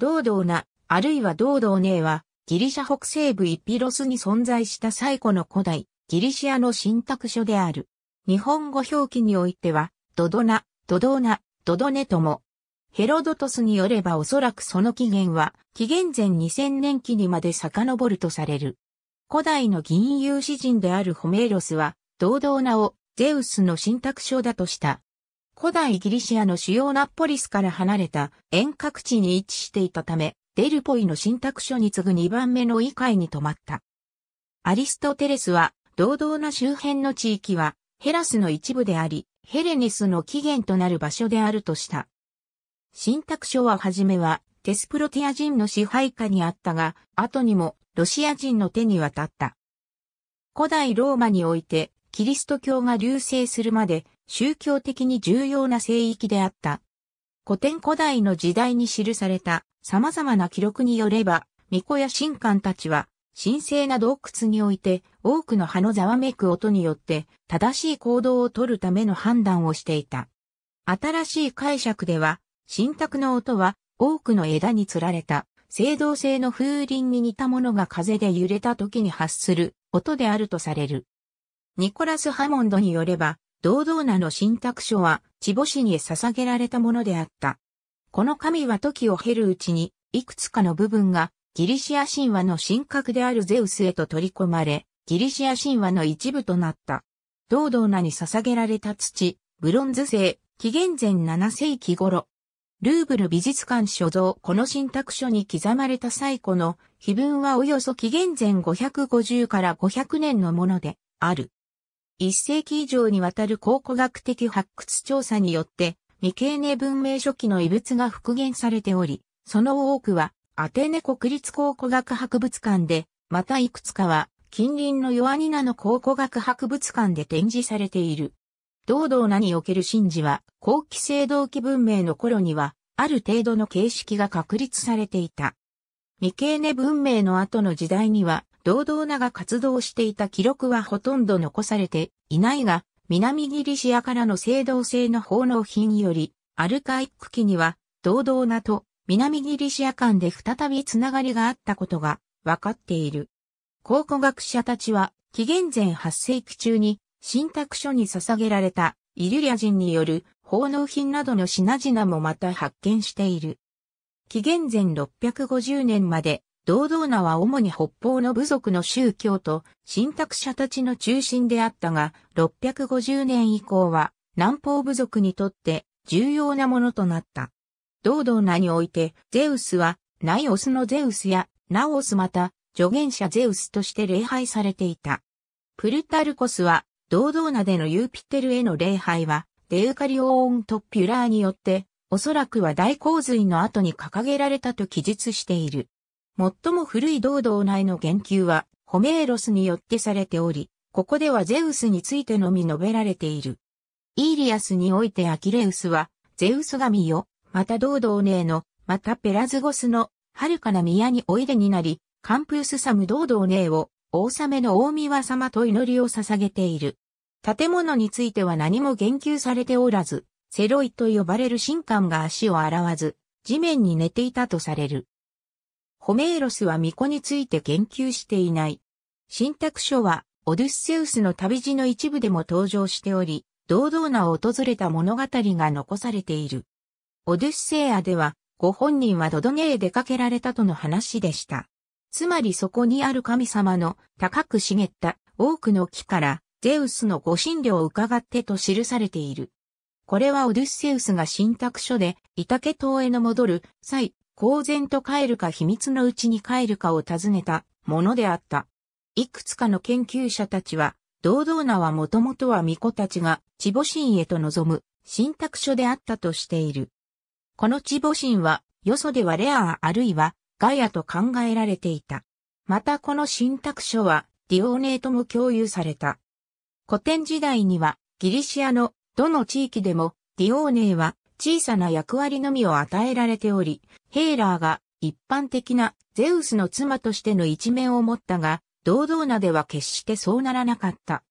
堂々な、あるいは堂々ねえは、ギリシャ北西部イピロスに存在した最古の古代、ギリシアの信託書である。日本語表記においては、ドドナ、ドドーナ、ドドネとも。ヘロドトスによればおそらくその起源は、紀元前2000年期にまで遡るとされる。古代の吟遊詩人であるホメーロスは、ドードーナをゼウスの信託書だとした。古代ギリシアの主要ナポリスから離れた遠隔地に位置していたため、デルポイの信託書に次ぐ2番目の異界に泊まった。アリストテレスは、堂々な周辺の地域は、ヘラスの一部であり、ヘレネスの起源となる場所であるとした。信託書ははじめは、テスプロティア人の支配下にあったが、後にも、ロシア人の手に渡った。古代ローマにおいて、キリスト教が流星するまで、宗教的に重要な聖域であった。古典古代の時代に記された様々な記録によれば、巫女や神官たちは、神聖な洞窟において多くの葉のざわめく音によって正しい行動をとるための判断をしていた。新しい解釈では、神託の音は多くの枝に釣られた、青銅製の風鈴に似たものが風で揺れた時に発する音であるとされる。ニコラス・ハモンドによれば、堂々なの信託書は、千母神に捧げられたものであった。この神は時を経るうちに、いくつかの部分が、ギリシア神話の神格であるゼウスへと取り込まれ、ギリシア神話の一部となった。堂々なに捧げられた土、ブロンズ製、紀元前7世紀頃。ルーブル美術館所蔵この信託書に刻まれた最古の碑文はおよそ紀元前550から500年のものである。一世紀以上にわたる考古学的発掘調査によって、未経年文明初期の遺物が復元されており、その多くは、アテネ国立考古学博物館で、またいくつかは、近隣のヨアニナの考古学博物館で展示されている。堂々なにおける神事は、後期青銅器文明の頃には、ある程度の形式が確立されていた。未経年文明の後の時代には、堂々なが活動していた記録はほとんど残されていないが、南ギリシアからの青銅製の奉納品より、アルカイック期には、堂々なと南ギリシア間で再びつながりがあったことが分かっている。考古学者たちは、紀元前8世紀中に、信託書に捧げられたイリュリア人による奉納品などの品々もまた発見している。紀元前650年まで堂々なは主に北方の部族の宗教と信託者たちの中心であったが、650年以降は南方部族にとって重要なものとなった。堂々なにおいて、ゼウスは、ナイオスのゼウスや、ナオスまた、助言者ゼウスとして礼拝されていた。プルタルコスは、堂々なでのユーピテルへの礼拝は、デウカリオーントピュラーによって、おそらくは大洪水の後に掲げられたと記述している。最も古い道道内の言及は、ホメーロスによってされており、ここではゼウスについてのみ述べられている。イーリアスにおいてアキレウスは、ゼウス神よ、また道道えの、またペラズゴスの、遥かな宮においでになり、カンプースサム道道えを、王様の大宮様と祈りを捧げている。建物については何も言及されておらず、セロイと呼ばれる神官が足を洗わず、地面に寝ていたとされる。ホメーロスは巫女について言及していない。信託書は、オデュッセウスの旅路の一部でも登場しており、堂々な訪れた物語が残されている。オデュッセイアでは、ご本人はドドネへ出かけられたとの話でした。つまりそこにある神様の高く茂った多くの木からゼウスのご神領を伺ってと記されている。これはオデュッセウスが信託書でイタケ島への戻る際、公然と帰るか秘密のうちに帰るかを尋ねたものであった。いくつかの研究者たちは、堂々なはもともとは巫女たちが、地母神へと望む、信託書であったとしている。この地母神は、よそではレアあるいは、ガイアと考えられていた。またこの信託書は、ディオーネーとも共有された。古典時代には、ギリシアのどの地域でも、ディオーネーは小さな役割のみを与えられており、ヘーラーが一般的なゼウスの妻としての一面を持ったが、堂々なでは決してそうならなかった。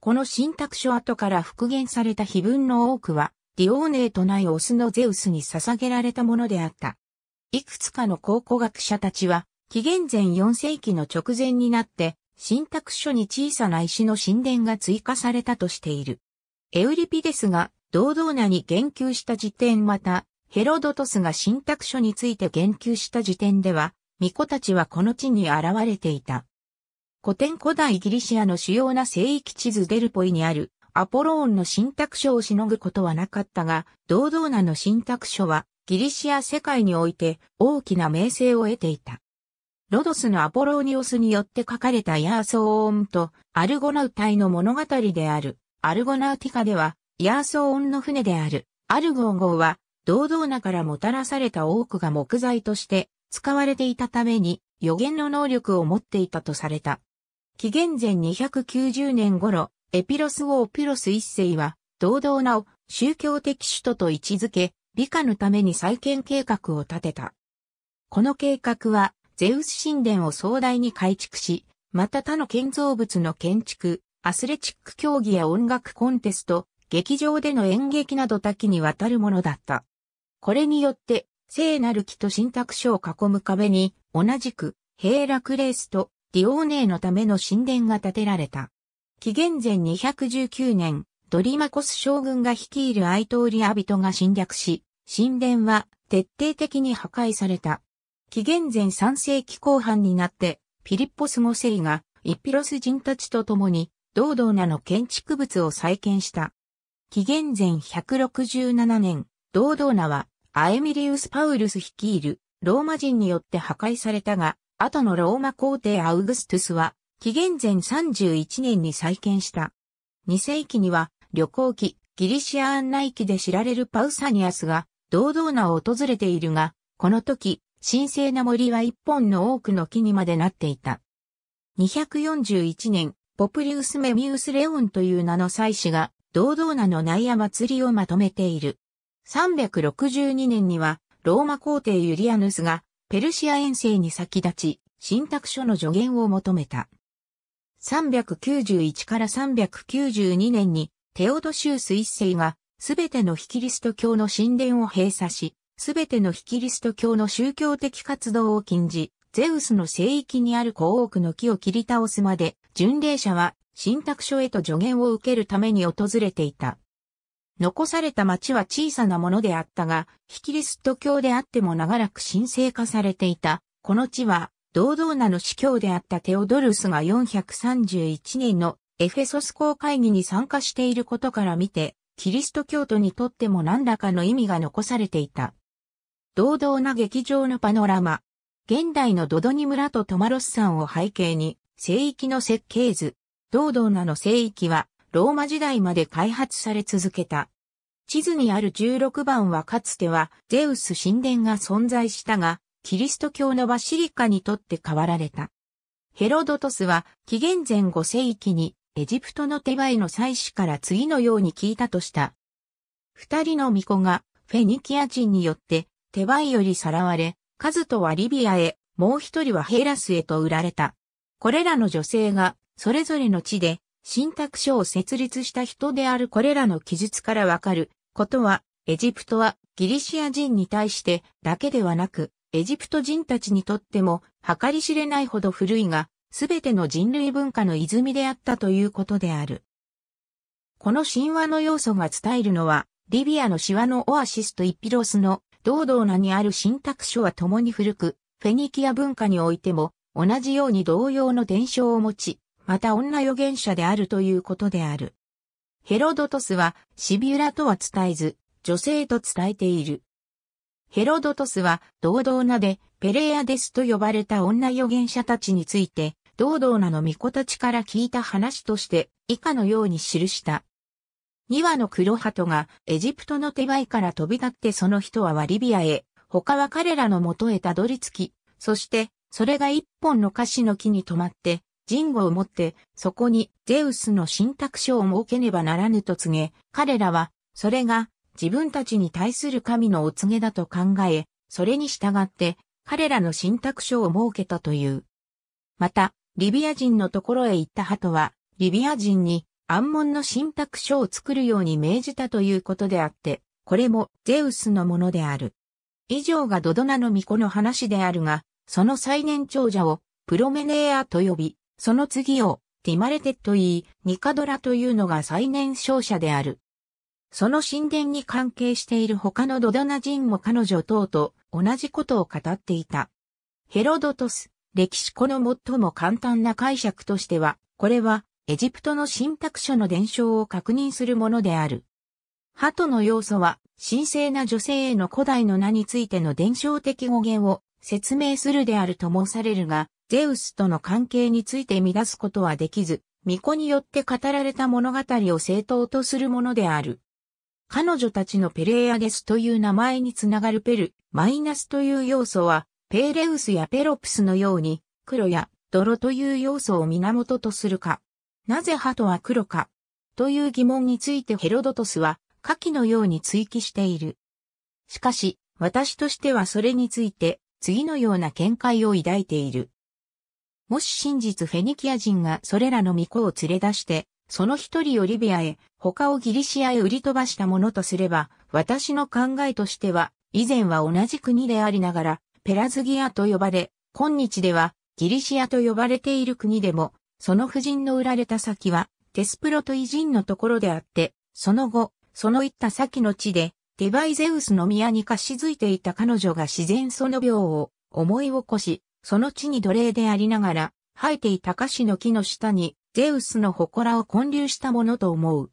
この信託書後から復元された碑文の多くは、ディオーネーとないオスのゼウスに捧げられたものであった。いくつかの考古学者たちは、紀元前4世紀の直前になって、信託書に小さな石の神殿が追加されたとしている。エウリピデスが堂々なに言及した時点また、ヘロドトスが信託書について言及した時点では、巫女たちはこの地に現れていた。古典古代ギリシアの主要な聖域地図デルポイにあるアポローンの信託書をしのぐことはなかったが、堂々なの信託書はギリシア世界において大きな名声を得ていた。ロドスのアポローニオスによって書かれたヤーソーオーンとアルゴナウ隊の物語であるアルゴナウティカではヤーソーンの船である、アルゴー号は、堂々なからもたらされた多くが木材として使われていたために予言の能力を持っていたとされた。紀元前290年頃、エピロス王ピロス一世は、堂々なを宗教的首都と位置づけ、理科のために再建計画を立てた。この計画は、ゼウス神殿を壮大に改築し、また他の建造物の建築、アスレチック競技や音楽コンテスト、劇場での演劇など多岐にわたるものだった。これによって、聖なる木と信託書を囲む壁に、同じく、ヘーラクレースとディオーネーのための神殿が建てられた。紀元前219年、ドリマコス将軍が率いるアイトーリア人が侵略し、神殿は徹底的に破壊された。紀元前3世紀後半になって、ピリッポス5世がイピロス人たちと共に、堂々なの建築物を再建した。紀元前167年、堂々名は、アエミリウス・パウルス率いる、ローマ人によって破壊されたが、後のローマ皇帝アウグストゥスは、紀元前31年に再建した。2世紀には、旅行記、ギリシア案内記で知られるパウサニアスが、堂々名を訪れているが、この時、神聖な森は一本の多くの木にまでなっていた。241年、ポプリウス・メミウス・レオンという名の祭司が、堂々なの内野祭りをまとめている。362年には、ローマ皇帝ユリアヌスが、ペルシア遠征に先立ち、信託書の助言を求めた。391から392年に、テオドシウス一世が、すべての非キリスト教の神殿を閉鎖し、すべての非キリスト教の宗教的活動を禁じ、ゼウスの聖域にある高王区の木を切り倒すまで、巡礼者は信託書へと助言を受けるために訪れていた。残された町は小さなものであったが、非キリスト教であっても長らく神聖化されていた。この地は、堂々なの司教であったテオドルスが431年のエフェソス公会議に参加していることから見て、キリスト教徒にとっても何らかの意味が残されていた。堂々な劇場のパノラマ。現代のドドニ村とトマロス山を背景に、聖域の設計図、ドードーナの聖域は、ローマ時代まで開発され続けた。地図にある16番はかつてはゼウス神殿が存在したが、キリスト教のバシリカにとって変わられた。ヘロドトスは紀元前5世紀にエジプトの手前の祭司から次のように聞いたとした。二人の巫女がフェニキア人によって手前よりさらわれ、カズトはリビアへ、もう一人はヘラスへと売られた。これらの女性がそれぞれの地で、信託書を設立した人であるこれらの記述からわかることは、エジプトはギリシア人に対してだけではなく、エジプト人たちにとっても計り知れないほど古いが、すべての人類文化の泉であったということである。この神話の要素が伝えるのは、リビアのシワのオアシスとイピロスの堂々なにある信託書は共に古く、フェニキア文化においても同じように同様の伝承を持ち、また女預言者であるということである。ヘロドトスは、シビュラとは伝えず、女性と伝えている。ヘロドトスは、堂々なで、ペレアデスと呼ばれた女預言者たちについて、堂々なの巫女たちから聞いた話として、以下のように記した。2羽の黒鳩がエジプトの手前から飛び立ってその人はワリビアへ、他は彼らの元へたどり着き、そして、それが一本の菓子の木に止まって、人語をもって、そこにゼウスの信託書を設けねばならぬと告げ、彼らは、それが自分たちに対する神のお告げだと考え、それに従って、彼らの信託書を設けたという。また、リビア人のところへ行った鳩は、リビア人に暗門の信託書を作るように命じたということであって、これもゼウスのものである。以上がドドナの巫女の話であるが、その最年長者をプロメネーアと呼び、その次をティマレテッと言い、ニカドラというのが最年少者である。その神殿に関係している他のドドナ人も彼女等と同じことを語っていた。ヘロドトス、歴史この最も簡単な解釈としては、これはエジプトの信託書の伝承を確認するものである。鳩の要素は、神聖な女性への古代の名についての伝承的語源を説明するであると申されるが、ゼウスとの関係について乱すことはできず、巫女によって語られた物語を正当とするものである。彼女たちのペレイアデスという名前につながるペル、マイナスという要素は、ペーレウスやペロプスのように、黒や泥という要素を源とするか。なぜハトは黒かという疑問についてヘロドトスは、下記のように追記している。しかし、私としてはそれについて、次のような見解を抱いている。もし真実フェニキア人がそれらの巫女を連れ出して、その一人をリビアへ、他をギリシアへ売り飛ばしたものとすれば、私の考えとしては、以前は同じ国でありながら、ペラズギアと呼ばれ、今日ではギリシアと呼ばれている国でも、その婦人の売られた先は、テスプロと偉人のところであって、その後、その行った先の地で、デバイゼウスの宮に貸し付いていた彼女が自然その病を思い起こし、その地に奴隷でありながら、生えていたカシの木の下に、ゼウスの祠を建立したものと思う。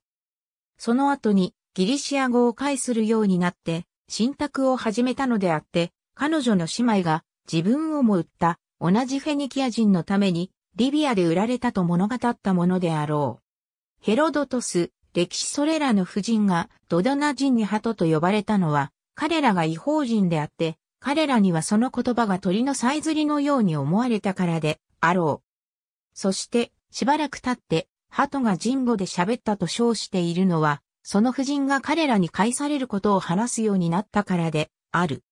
その後に、ギリシア語を介するようになって、信託を始めたのであって、彼女の姉妹が自分をも売った同じフェニキア人のためにリビアで売られたと物語ったものであろう。ヘロドトス、歴史それらの婦人がドドナ人にハトと呼ばれたのは彼らが違法人であって彼らにはその言葉が鳥のさえずりのように思われたからであろう。そして、しばらく経って、鳩が人語で喋ったと称しているのは、その夫人が彼らに返されることを話すようになったからである。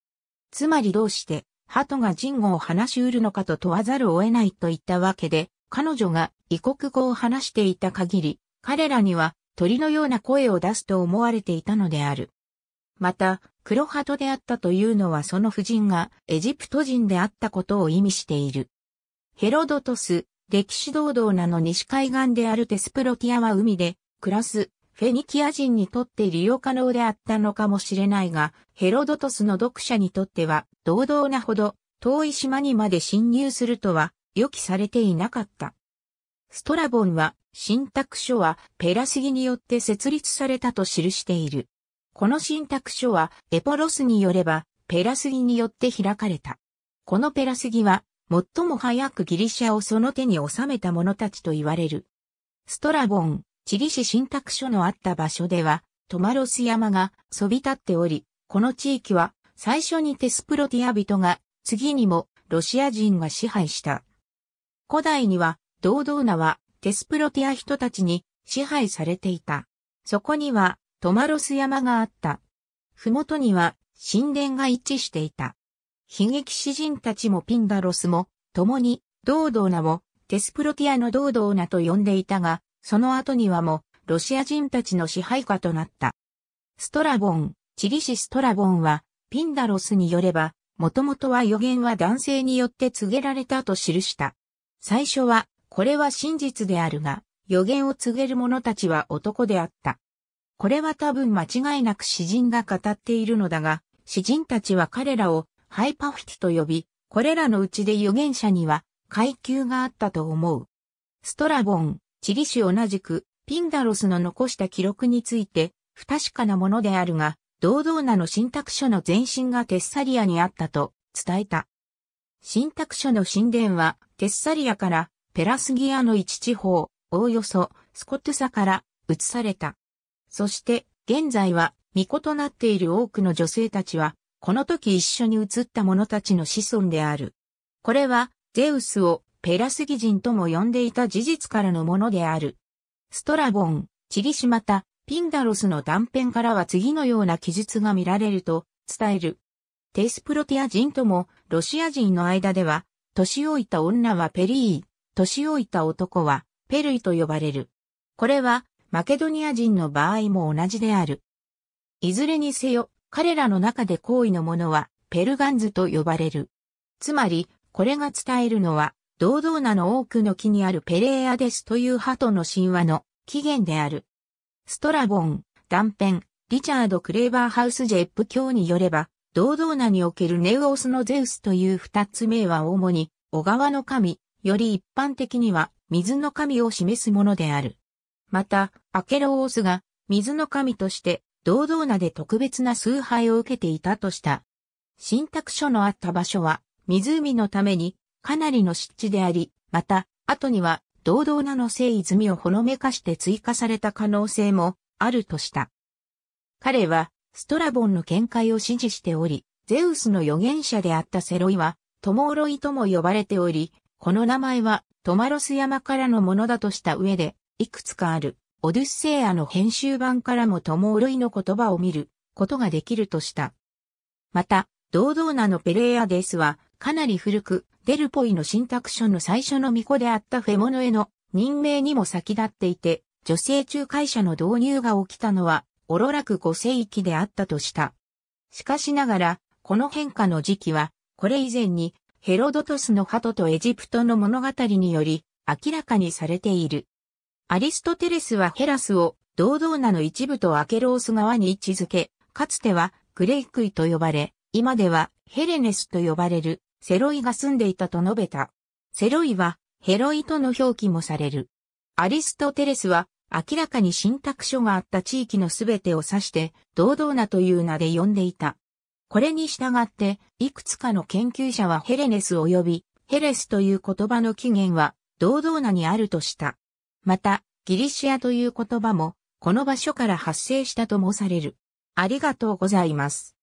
つまりどうして、鳩が人語を話し得るのかと問わざるを得ないといったわけで、彼女が異国語を話していた限り、彼らには鳥のような声を出すと思われていたのである。また、黒鳩であったというのはその夫人がエジプト人であったことを意味している。ヘロドトス、歴史堂々なの西海岸であるテスプロティアは海で暮らすフェニキア人にとって利用可能であったのかもしれないが、ヘロドトスの読者にとっては堂々なほど遠い島にまで侵入するとは予期されていなかった。ストラボンは、信託書はペラスギによって設立されたと記している。この信託書はエポロスによればペラスギによって開かれた。このペラスギは最も早くギリシャをその手に収めた者たちと言われる。ストラボン、チリシ信託書のあった場所では、トマロス山がそび立っており、この地域は最初にテスプロティア人が、次にもロシア人が支配した。古代には、堂々なはテスプロティア人たちに支配されていた。そこにはトマロス山があった。ふもとには神殿が一致していた。悲劇詩人たちもピンダロスも、共に、堂々なを、テスプロティアの堂々なと呼んでいたが、その後にはも、ロシア人たちの支配下となった。ストラボン、チリシストラボンは、ピンダロスによれば、もともとは予言は男性によって告げられたと記した。最初は、これは真実であるが、予言を告げる者たちは男であった。これは多分間違いなく詩人が語っているのだが、詩人たちは彼らをハイパフィティと呼び、これらのうちで預言者には階級があったと思う。ストラボン、チリ氏同じく、ピンダロスの残した記録について、不確かなものであるが、堂々なの信託書の前身がテッサリアにあったと伝えた。信託書の神殿は、テッサリアからペラスギアの一地方、おおよそスコトゥサから移された。そして、現在は、巫女となっている多くの女性たちは、この時一緒に移った者たちの子孫である。これは、ゼウスをペラスギ人とも呼んでいた事実からのものである。ストラボン、チリシマタ、ピンダロスの断片からは次のような記述が見られると伝える。テスプロティア人ともロシア人の間では、年老いた女はペリー、年老いた男はペルイと呼ばれる。これはマケドニア人の場合も同じである。いずれにせよ、彼らの中で行為のものは、ペルガンズと呼ばれる。つまり、これが伝えるのは、堂々なの多くの木にあるペレーアデスという鳩の神話の起源である。ストラボン、断片、リチャード・クレーバーハウス・ジェップ教によれば、堂々なにおけるネウオスのゼウスという二つ目は主に、小川の神、より一般的には水の神を示すものである。また、アケロオースが水の神として堂々なで特別な崇拝を受けていたとした。信託書のあった場所は湖のためにかなりの湿地であり、また、後には堂々なの聖泉をほのめかして追加された可能性もあるとした。彼はストラボンの見解を支持しており、ゼウスの預言者であったセロイは、トモロイとも呼ばれており、この名前はトマロス山からのものだとした上で、いくつかある、オデュッセイアの編集版からもトモールイの言葉を見ることができるとした。また、堂々なのペレイアデスは、かなり古く、デルポイの信託書の最初の巫女であったフェモノへの任命にも先立っていて、女性仲介者の導入が起きたのは、おろらく5世紀であったとした。しかしながら、この変化の時期は、これ以前に、ヘロドトスの鳩とエジプトの物語により、明らかにされている。アリストテレスはヘラスを、堂々なの一部とアケロース側に位置づけ、かつてはクレイクイと呼ばれ、今ではヘレネスと呼ばれるセロイが住んでいたと述べた。セロイはヘロイとの表記もされる。アリストテレスは明らかに信託書があった地域のすべてを指して堂々なという名で呼んでいた。これに従っていくつかの研究者はヘレネス及びヘレスという言葉の起源は堂々なにあるとした。また、ギリシアという言葉も、この場所から発生したともされる。ありがとうございます。